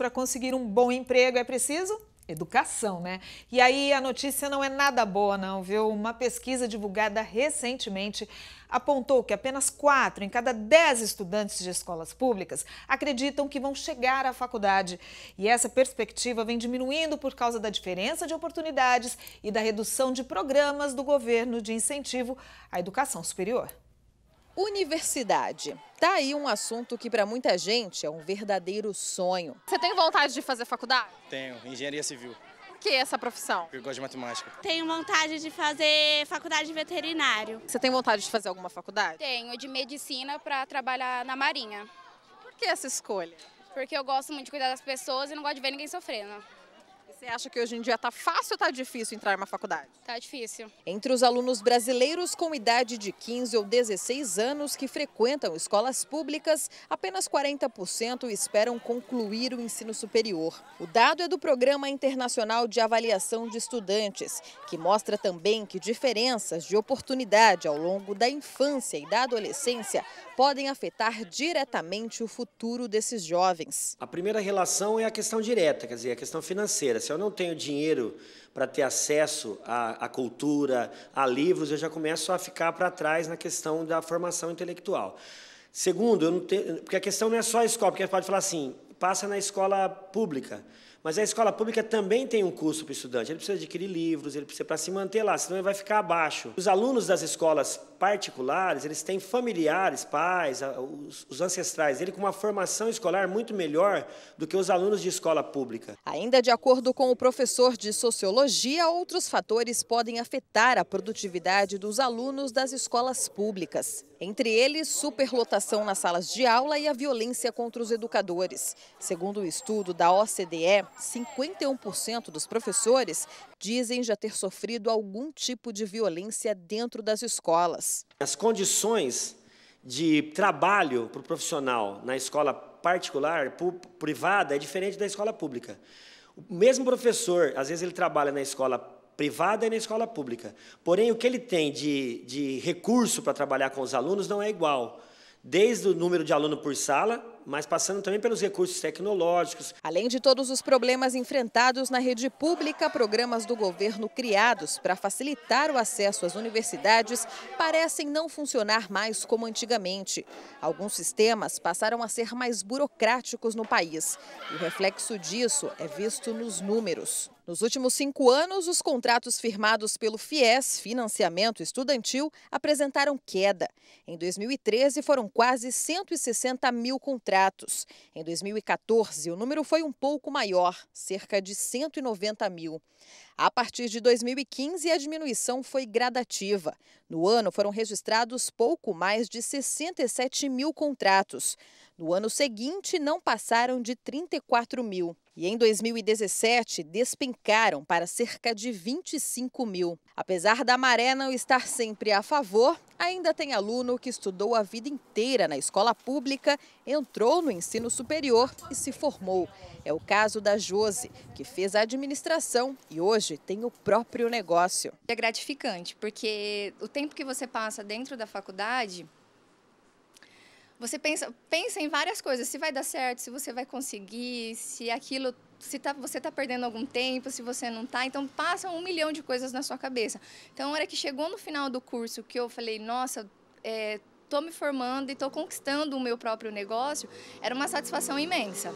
para conseguir um bom emprego é preciso educação, né? E aí a notícia não é nada boa, não, viu? Uma pesquisa divulgada recentemente apontou que apenas 4 em cada 10 estudantes de escolas públicas acreditam que vão chegar à faculdade. E essa perspectiva vem diminuindo por causa da diferença de oportunidades e da redução de programas do governo de incentivo à educação superior universidade. Tá aí um assunto que para muita gente é um verdadeiro sonho. Você tem vontade de fazer faculdade? Tenho, engenharia civil. Por que essa profissão? Porque eu gosto de matemática. Tenho vontade de fazer faculdade de veterinário. Você tem vontade de fazer alguma faculdade? Tenho, de medicina para trabalhar na marinha. Por que essa escolha? Porque eu gosto muito de cuidar das pessoas e não gosto de ver ninguém sofrendo. Você acha que hoje em dia está fácil ou está difícil entrar em uma faculdade? Está difícil. Entre os alunos brasileiros com idade de 15 ou 16 anos que frequentam escolas públicas, apenas 40% esperam concluir o ensino superior. O dado é do Programa Internacional de Avaliação de Estudantes, que mostra também que diferenças de oportunidade ao longo da infância e da adolescência podem afetar diretamente o futuro desses jovens. A primeira relação é a questão direta, quer dizer, a questão financeira se eu não tenho dinheiro para ter acesso à, à, cultura, a livros, eu já começo a ficar para trás na questão da formação intelectual. Segundo, eu não tenho, porque a questão não é só a escola, porque a gente pode falar assim, passa na escola pública. Mas a escola pública também tem um custo para o estudante. Ele precisa adquirir livros, ele precisa para se manter lá, senão ele vai ficar abaixo. Os alunos das escolas particulares, eles têm familiares, pais, os, os ancestrais, ele com uma formação escolar muito melhor do que os alunos de escola pública. Ainda de acordo com o professor de sociologia, outros fatores podem afetar a produtividade dos alunos das escolas públicas. Entre eles, superlotação nas salas de aula e a violência contra os educadores. Segundo o um estudo da OCDE, 51% dos professores dizem já ter sofrido algum tipo de violência dentro das escolas. As condições de trabalho para o profissional na escola particular, privada, é diferente da escola pública. O mesmo professor, às vezes, ele trabalha na escola privada e na escola pública. Porém, o que ele tem de, de recurso para trabalhar com os alunos não é igual. Desde o número de aluno por sala, mas passando também pelos recursos tecnológicos. Além de todos os problemas enfrentados na rede pública, programas do governo criados para facilitar o acesso às universidades parecem não funcionar mais como antigamente. Alguns sistemas passaram a ser mais burocráticos no país. E o reflexo disso é visto nos números. Nos últimos cinco anos, os contratos firmados pelo FIES, Financiamento Estudantil, apresentaram queda. Em 2013, foram quase 160 mil contratos. Em 2014, o número foi um pouco maior, cerca de 190 mil. A partir de 2015, a diminuição foi gradativa. No ano, foram registrados pouco mais de 67 mil contratos. No ano seguinte, não passaram de 34 mil. E em 2017, despencaram para cerca de 25 mil. Apesar da maré não estar sempre a favor, Ainda tem aluno que estudou a vida inteira na escola pública, entrou no ensino superior e se formou. É o caso da Jose, que fez a administração e hoje tem o próprio negócio. É gratificante, porque o tempo que você passa dentro da faculdade, você pensa, pensa em várias coisas, se vai dar certo, se você vai conseguir, se aquilo se tá, você está perdendo algum tempo, se você não está. Então, passam um milhão de coisas na sua cabeça. Então, a hora que chegou no final do curso, que eu falei, nossa, estou é, me formando e estou conquistando o meu próprio negócio, era uma satisfação imensa.